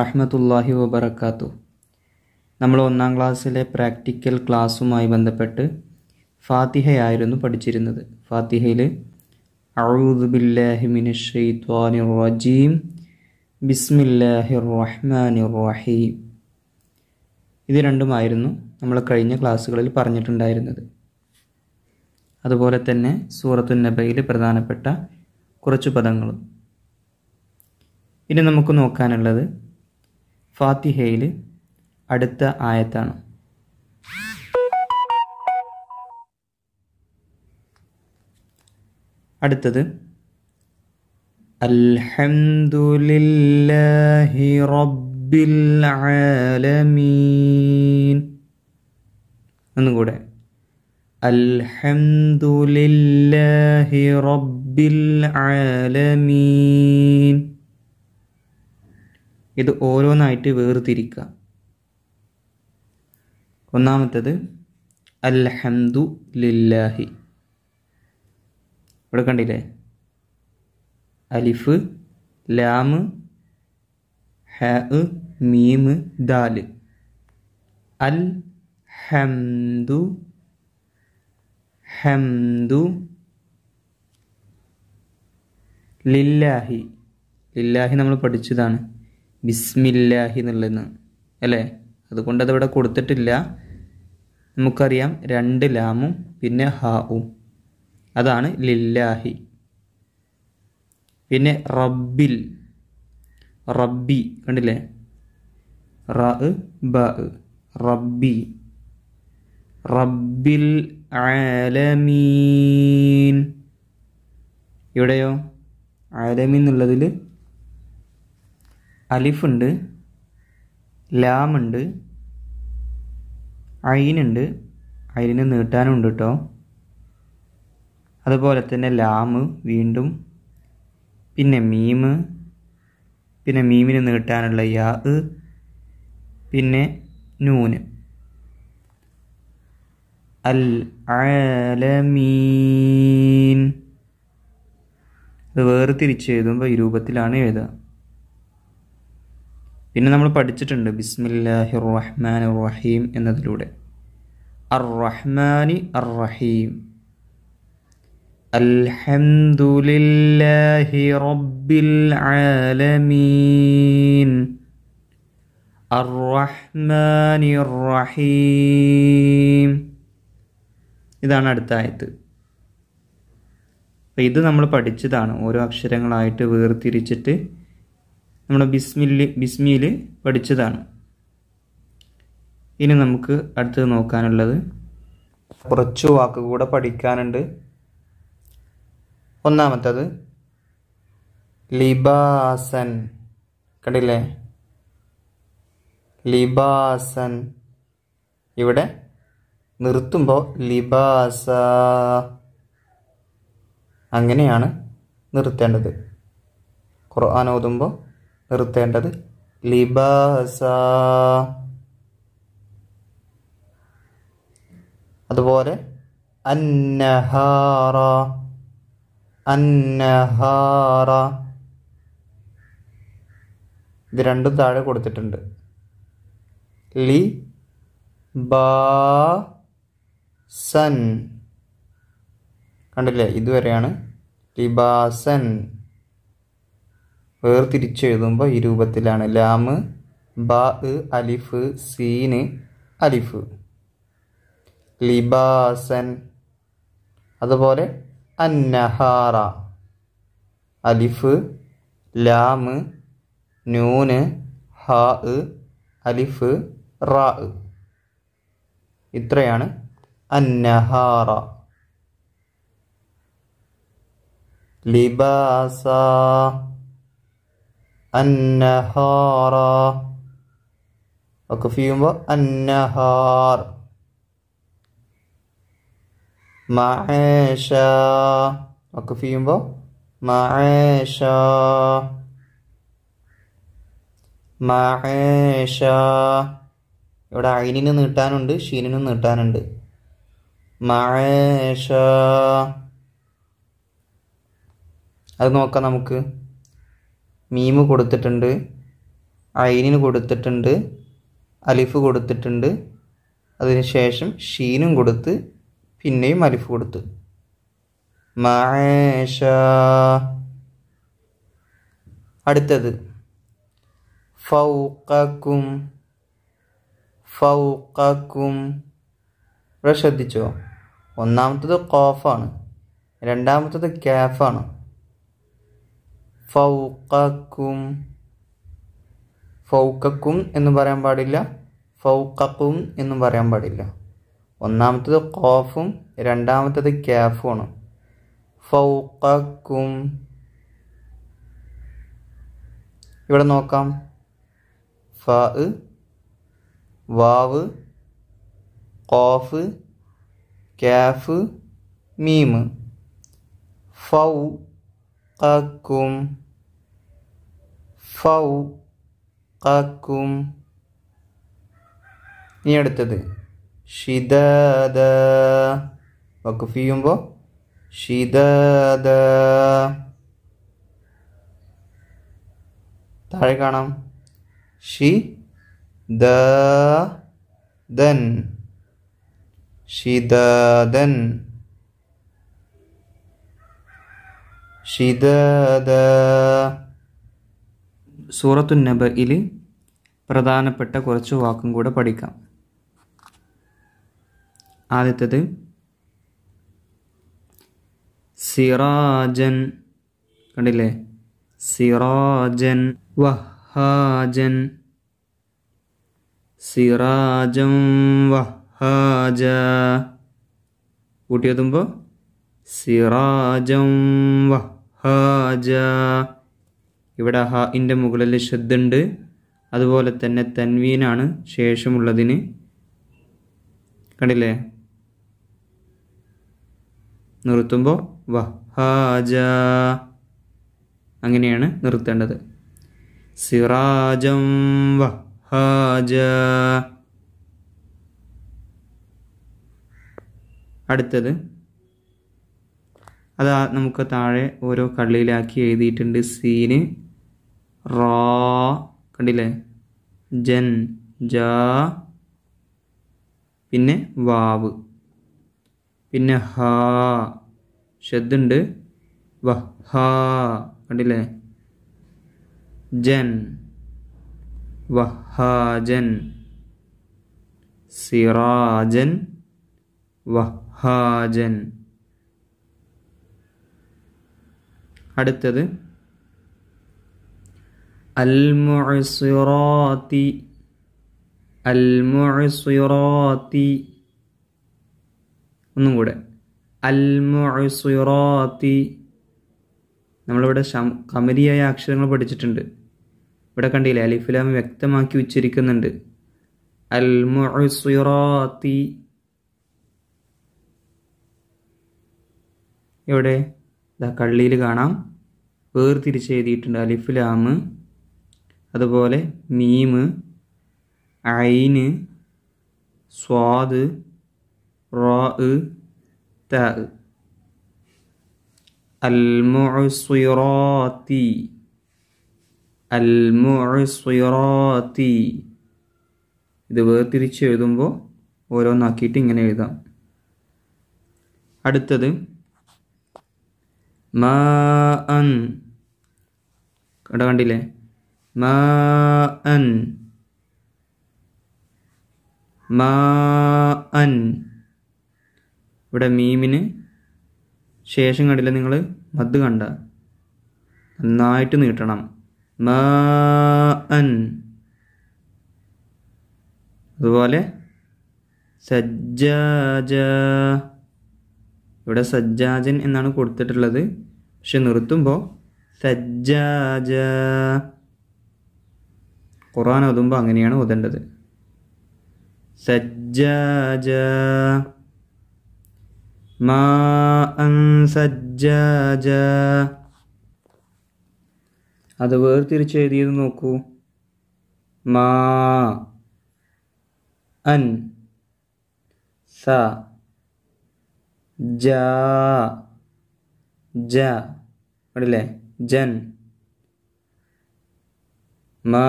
റഹ്മത്തുല്ലാഹി വബർക്കാത്തു നമ്മൾ ഒന്നാം ക്ലാസ്സിലെ പ്രാക്ടിക്കൽ ക്ലാസ്സുമായി ബന്ധപ്പെട്ട് ഫാത്തിഹയായിരുന്നു പഠിച്ചിരുന്നത് ഫാത്തിഹയിൽ റജീം റഹ്മാനി റഹീം ഇത് രണ്ടുമായിരുന്നു നമ്മൾ കഴിഞ്ഞ ക്ലാസ്സുകളിൽ പറഞ്ഞിട്ടുണ്ടായിരുന്നത് അതുപോലെ തന്നെ സൂറത്തു നബയിൽ പ്രധാനപ്പെട്ട കുറച്ച് പദങ്ങളും ഇനി നമുക്ക് നോക്കാനുള്ളത് ഫാത്തിഹയിൽ അടുത്ത ആയത്താണ് അടുത്തത് അൽഹംദുലില്ലാഹി റബ്ബിൽ ആലമീൻ ഒന്നുകൂടെ അൽഹംദുലില്ലാഹി റബ്ബിൽ ആലമീൻ ഇത് ഓരോന്നായിട്ട് വേർതിരിക്കുക ഒന്നാമത്തത് അൽഹന്ദു ലില്ലാഹി ഇവിടെ കണ്ടില്ലേ അലിഫ് ലാമ് ഹ മീമ് ദാല് അൽ ഹംദു ഹംദു ലില്ലാഹി ലില്ലാഹി നമ്മൾ പഠിച്ചതാണ് ബിസ്മില്ലാഹി എന്നുള്ളതെന്ന് അല്ലേ അതുകൊണ്ട് അതിവിടെ കൊടുത്തിട്ടില്ല നമുക്കറിയാം രണ്ട് ലാമും പിന്നെ ഹാവും അതാണ് ലില്ലാഹി പിന്നെ റബ്ബിൽ റബ്ബി കണ്ടില്ലേ ബ റബ്ബി റബ്ബിൽ ആലമീൻ ഇവിടെയോ ആലമീൻ എന്നുള്ളതിൽ അലിഫുണ്ട് ലാമുണ്ട് അയിനുണ്ട് അയിന് നീട്ടാനുണ്ട് കേട്ടോ അതുപോലെ തന്നെ ലാമ് വീണ്ടും പിന്നെ മീമ് പിന്നെ മീമിന് നീട്ടാനുള്ള യാ പിന്നെ നൂന് അൽ ആലമീൻ അത് വേർതിരിച്ച് എഴുതുമ്പോൾ ഈ രൂപത്തിലാണ് എഴുതുക പിന്നെ നമ്മൾ പഠിച്ചിട്ടുണ്ട് ബിസ്മില്ലാഹി റഹ്മാൻ റഹീം എന്നതിലൂടെ അർ റഹ്മാനി അർ റഹീം അൽഹംദുലില്ലാഹി റബ്ബിൽ ആലമീൻ അർ റഹ്മാനി റഹീം ഇതാണ് അടുത്ത ആയത്ത് അപ്പോൾ ഇത് നമ്മൾ പഠിച്ചതാണ് ഓരോ അക്ഷരങ്ങളായിട്ട് വേർതിരിച്ചിട്ട് നമ്മൾ ബിസ്മില്ലി ബിസ്മിയിൽ പഠിച്ചതാണ് ഇനി നമുക്ക് അടുത്തത് നോക്കാനുള്ളത് കുറച്ച് വാക്ക് കൂടെ പഠിക്കാനുണ്ട് ഒന്നാമത്തത് ലിബാസൻ കണ്ടില്ലേ ലിബാസൻ ഇവിടെ നിർത്തുമ്പോൾ ലിബാസ അങ്ങനെയാണ് നിർത്തേണ്ടത് ഖുർആൻ ഓതുമ്പോൾ നിർത്തേണ്ടത് ലിബാസ അതുപോലെ അന്നഹാറ അന്നഹാറ ഇത് രണ്ടും താഴെ കൊടുത്തിട്ടുണ്ട് ലി ബാ സൻ കണ്ടില്ലേ ഇതുവരെയാണ് ലിബാസൻ വേർതിരിച്ചെഴുതുമ്പോൾ ഈ രൂപത്തിലാണ് ലാമ് ബ അലിഫ് സീന് അലിഫ് ലിബാസൻ അതുപോലെ അന്നഹാറ അലിഫ് ലാമ് നൂന് ഹ അലിഫ് റാ ഇത്രയാണ് അന്നഹാറ ലിബാസ അന്നഹാറ ഒക്കെ ചെയ്യുമ്പോൾ അന്നഹാർ മഹേഷ ഒക്കെ ചെയ്യുമ്പോൾ മഹേഷ മഹേഷ ഇവിടെ അയിനിന് നീട്ടാനുണ്ട് ഷീനിന് നീട്ടാനുണ്ട് മഹേഷ അത് നോക്കാം നമുക്ക് മീമ് കൊടുത്തിട്ടുണ്ട് ഐനിന് കൊടുത്തിട്ടുണ്ട് അലിഫ് കൊടുത്തിട്ടുണ്ട് അതിനുശേഷം ഷീനും കൊടുത്ത് പിന്നെയും അലിഫ് കൊടുത്ത് മാഷ അടുത്തത് ഫൗക്കും ഫൗക്കും ഇവിടെ ശ്രദ്ധിച്ചോ ഒന്നാമത്തത് കോഫാണ് രണ്ടാമത്തത് ക്യാഫാണ് ഫൗക്കും ഫൗക്കക്കും എന്നും പറയാൻ പാടില്ല ഫൗക്കും എന്നും പറയാൻ പാടില്ല ഒന്നാമത്തത് കോഫും രണ്ടാമത്തത് ക്യാഫുമാണ് ഫൗക്കും ഇവിടെ നോക്കാം ഫ വാവ് കോഫ് ക്യാഫ് മീം ഫൗ ക്കും ഫൗക്കും ഇനി അടുത്തത് ഷിദാദ വക്കുഫ് ചെയ്യുമ്പോൾ ഷിദാദ താഴെ കാണാം ഷി ദ ദൻ ഷിദദൻ ഷിദാദ സൂറത്തു നബയിൽ പ്രധാനപ്പെട്ട കുറച്ച് വാക്കും കൂടെ പഠിക്കാം ആദ്യത്തേത് സിറാജൻ കണ്ടില്ലേ സിറാജൻ വഹാജൻ സിറാജം വഹാജ കൂട്ടിയെത്തുമ്പോൾ സിറാജം വഹാജ ഇവിടെ ഹ ഇൻ്റെ മുകളിൽ ഷദ്ദുണ്ട് അതുപോലെ തന്നെ തൻവീനാണ് ശേഷമുള്ളതിന് കണ്ടില്ലേ നിർത്തുമ്പോൾ വഹാജ അങ്ങനെയാണ് നിർത്തേണ്ടത് സിറാജം വഹാജ അടുത്തത് അത് നമുക്ക് താഴെ ഓരോ കള്ളിയിലാക്കി എഴുതിയിട്ടുണ്ട് സീന് റോ കണ്ടില്ലേ ജൻ ജ പിന്നെ വാവ് പിന്നെ ഹ ഷെദ്ണ്ട് വഹ കണ്ടില്ലേ ജൻ വഹാജൻ സിറാജൻ വഹാജൻ അടുത്തത് അൽ മുഅസിറാത്തി അൽ ഒന്നും കൂടെ അൽ മുഅസിറാത്തി നമ്മളിവിടെ കമരിയായ അക്ഷരങ്ങൾ പഠിച്ചിട്ടുണ്ട് ഇവിടെ കണ്ടില്ലേ അലിഫുലാമ വ്യക്തമാക്കി ഉച്ചരിക്കുന്നുണ്ട് അൽ എവിടെ ഇതാ കള്ളിയിൽ കാണാം വേർതിരിച്ച് എഴുതിയിട്ടുണ്ട് അലിഫ് ലാമ് അതുപോലെ മീമ് ഐന് സ്വാദ് റോ ത അൽമുഅസിറാത്തി അൽമുഅസിറാത്തി ഇത് വേർതിരിച്ച് എഴുതുമ്പോൾ ഓരോന്നാക്കിയിട്ട് ഇങ്ങനെ എഴുതാം അടുത്തത് മാ അൻ കണ്ടില്ലേ മാ അൻ മാ അൻ ഇവിടെ മീമിന് ശേഷം കണ്ടില്ല നിങ്ങൾ മദ് കണ്ട നന്നായിട്ട് നീട്ടണം മാ അൻ അതുപോലെ സജ്ജാജ ഇവിടെ സജ്ജാജൻ എന്നാണ് കൊടുത്തിട്ടുള്ളത് പക്ഷെ നിർത്തുമ്പോൾ സജ്ജാജ ഖുർആൻ ഓതുമ്പോൾ അങ്ങനെയാണ് ഓതേണ്ടത് സജ്ജാജ മാ അൻ സജ്ജാജ അത് വേർതിരിച്ച് എഴുതിയത് നോക്കൂ മാ അൻ സ ജ ജ കണ്ടില്ലേ ജൻ മാ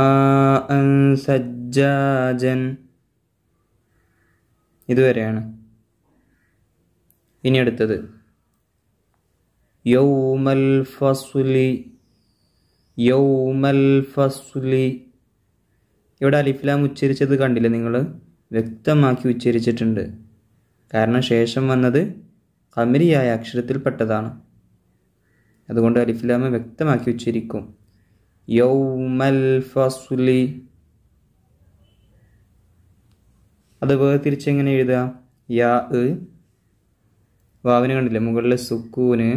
സജ്ജാജൻ ഇതുവരെയാണ് ഇനി അടുത്തത് യൗമൽ ഫസുലി യൗമൽ ഫസുലി ഇവിടെ അലിഫ്ലാം ഉച്ചരിച്ചത് കണ്ടില്ലേ നിങ്ങൾ വ്യക്തമാക്കി ഉച്ചരിച്ചിട്ടുണ്ട് കാരണം ശേഷം വന്നത് കമരിയായ അക്ഷരത്തിൽപ്പെട്ടതാണ് അതുകൊണ്ട് അലിഫ്ലാമ വ്യക്തമാക്കി വച്ചിരിക്കും യൗമൽ ഫസുലി അത് വേർതിരിച്ചെങ്ങനെ എഴുതുക യാ വാവിന് കണ്ടില്ലേ മുകളിൽ സുക്കൂന്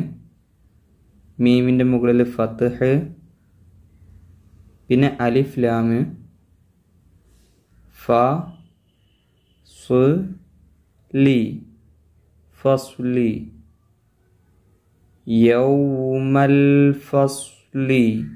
മീമിൻ്റെ മുകളിൽ ഫത്തഹ് പിന്നെ അലിഫ് ലാമ് ഫ സു ലീ الفصل يوم الفصل